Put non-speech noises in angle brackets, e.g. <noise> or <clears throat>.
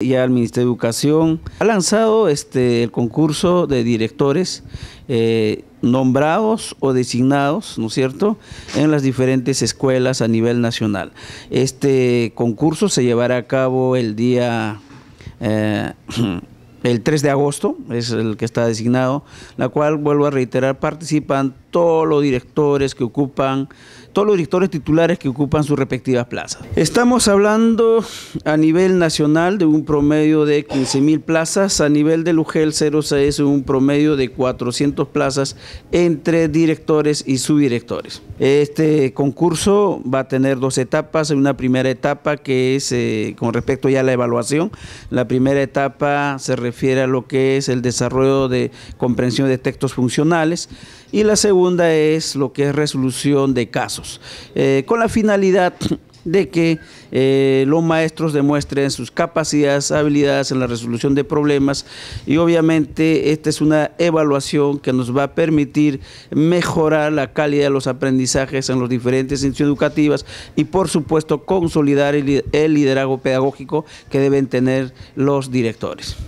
Ya el Ministerio de Educación ha lanzado este, el concurso de directores eh, nombrados o designados, ¿no es cierto?, en las diferentes escuelas a nivel nacional. Este concurso se llevará a cabo el día... Eh, <clears throat> el 3 de agosto es el que está designado, la cual, vuelvo a reiterar, participan todos los directores que ocupan, todos los directores titulares que ocupan sus respectivas plazas. Estamos hablando a nivel nacional de un promedio de 15 mil plazas, a nivel del UGEL 06 un promedio de 400 plazas entre directores y subdirectores. Este concurso va a tener dos etapas, una primera etapa que es eh, con respecto ya a la evaluación, la primera etapa se refiere a lo que es el desarrollo de comprensión de textos funcionales y la segunda segunda es lo que es resolución de casos, eh, con la finalidad de que eh, los maestros demuestren sus capacidades, habilidades en la resolución de problemas y obviamente esta es una evaluación que nos va a permitir mejorar la calidad de los aprendizajes en las diferentes instituciones educativas y por supuesto consolidar el liderazgo pedagógico que deben tener los directores.